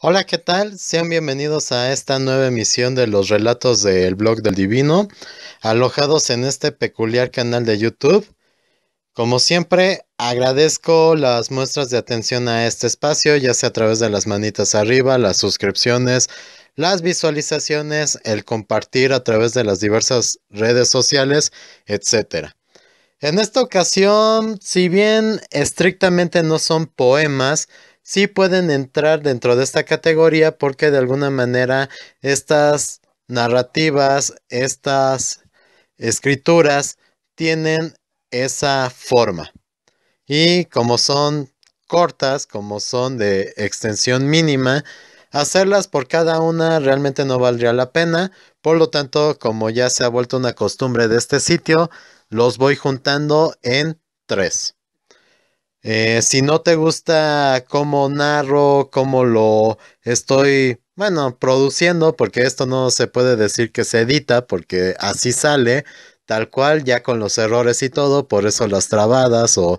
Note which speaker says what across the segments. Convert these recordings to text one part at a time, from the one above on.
Speaker 1: Hola, ¿qué tal? Sean bienvenidos a esta nueva emisión de los relatos del blog del divino, alojados en este peculiar canal de YouTube. Como siempre, agradezco las muestras de atención a este espacio, ya sea a través de las manitas arriba, las suscripciones, las visualizaciones, el compartir a través de las diversas redes sociales, etc. En esta ocasión, si bien estrictamente no son poemas, sí pueden entrar dentro de esta categoría porque de alguna manera estas narrativas, estas escrituras tienen esa forma. Y como son cortas, como son de extensión mínima, hacerlas por cada una realmente no valdría la pena. Por lo tanto, como ya se ha vuelto una costumbre de este sitio, los voy juntando en tres. Eh, si no te gusta cómo narro, cómo lo estoy, bueno, produciendo, porque esto no se puede decir que se edita, porque así sale, tal cual, ya con los errores y todo, por eso las trabadas o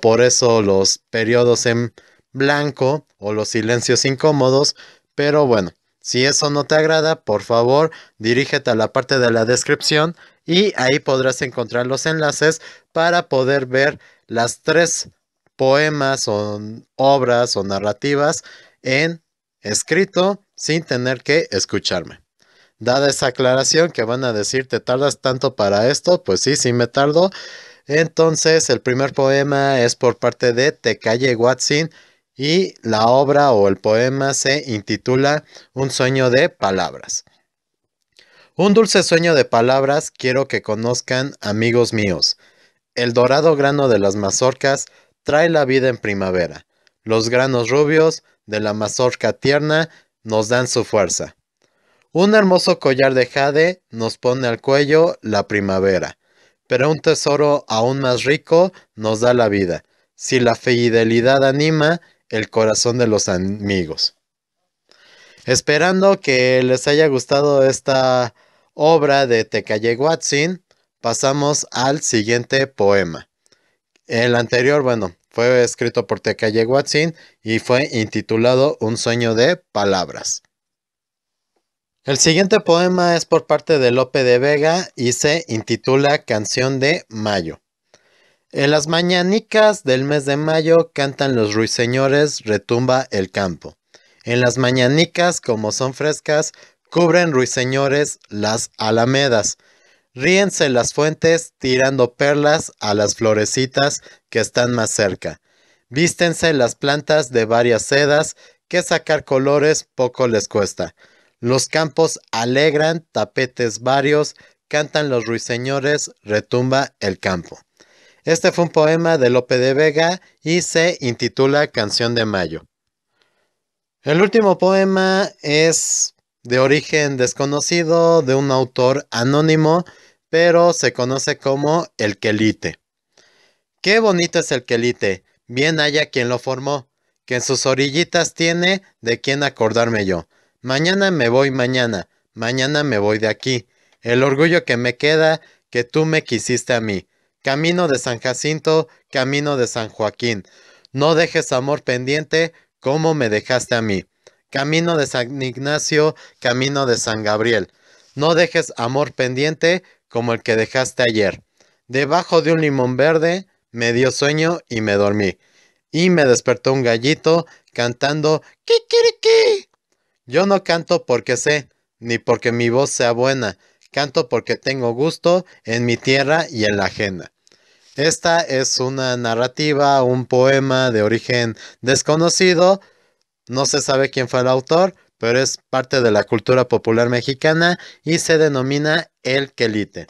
Speaker 1: por eso los periodos en blanco o los silencios incómodos, pero bueno, si eso no te agrada, por favor, dirígete a la parte de la descripción y ahí podrás encontrar los enlaces para poder ver las tres poemas, o obras o narrativas en escrito sin tener que escucharme. Dada esa aclaración que van a decir, ¿te tardas tanto para esto? Pues sí, sí me tardo. Entonces, el primer poema es por parte de Calle Watson y la obra o el poema se intitula Un sueño de palabras. Un dulce sueño de palabras quiero que conozcan, amigos míos. El dorado grano de las mazorcas trae la vida en primavera. Los granos rubios de la mazorca tierna nos dan su fuerza. Un hermoso collar de jade nos pone al cuello la primavera, pero un tesoro aún más rico nos da la vida, si la fidelidad anima el corazón de los amigos. Esperando que les haya gustado esta obra de Watson, pasamos al siguiente poema. El anterior, bueno, fue escrito por Tecaye Watson y fue intitulado Un sueño de palabras. El siguiente poema es por parte de Lope de Vega y se intitula Canción de Mayo. En las mañanicas del mes de mayo cantan los ruiseñores, retumba el campo. En las mañanicas, como son frescas, cubren ruiseñores las alamedas. Ríense las fuentes tirando perlas a las florecitas que están más cerca. Vístense las plantas de varias sedas, que sacar colores poco les cuesta. Los campos alegran tapetes varios, cantan los ruiseñores, retumba el campo. Este fue un poema de Lope de Vega y se intitula Canción de Mayo. El último poema es de origen desconocido, de un autor anónimo, pero se conoce como el quelite. Qué bonito es el quelite, bien haya quien lo formó, que en sus orillitas tiene de quien acordarme yo. Mañana me voy mañana, mañana me voy de aquí. El orgullo que me queda, que tú me quisiste a mí. Camino de San Jacinto, camino de San Joaquín. No dejes amor pendiente como me dejaste a mí. Camino de San Ignacio, camino de San Gabriel. No dejes amor pendiente como el que dejaste ayer. Debajo de un limón verde me dio sueño y me dormí. Y me despertó un gallito cantando Kikiriki. Yo no canto porque sé, ni porque mi voz sea buena. Canto porque tengo gusto en mi tierra y en la ajena. Esta es una narrativa, un poema de origen desconocido. No se sabe quién fue el autor, pero es parte de la cultura popular mexicana y se denomina el quelite.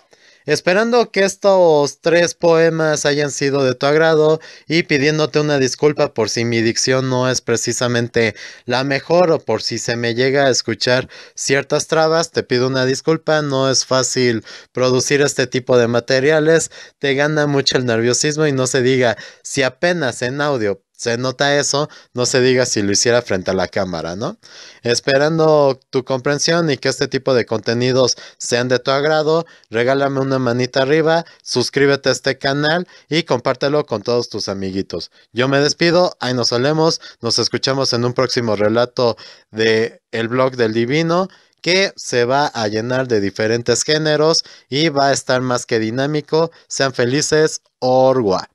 Speaker 1: Esperando que estos tres poemas hayan sido de tu agrado y pidiéndote una disculpa por si mi dicción no es precisamente la mejor o por si se me llega a escuchar ciertas trabas, te pido una disculpa, no es fácil producir este tipo de materiales, te gana mucho el nerviosismo y no se diga si apenas en audio se nota eso, no se diga si lo hiciera frente a la cámara, ¿no? Esperando tu comprensión y que este tipo de contenidos sean de tu agrado, regálame una manita arriba, suscríbete a este canal y compártelo con todos tus amiguitos. Yo me despido, ahí nos solemos, nos escuchamos en un próximo relato de El blog del divino que se va a llenar de diferentes géneros y va a estar más que dinámico. Sean felices, Orgua.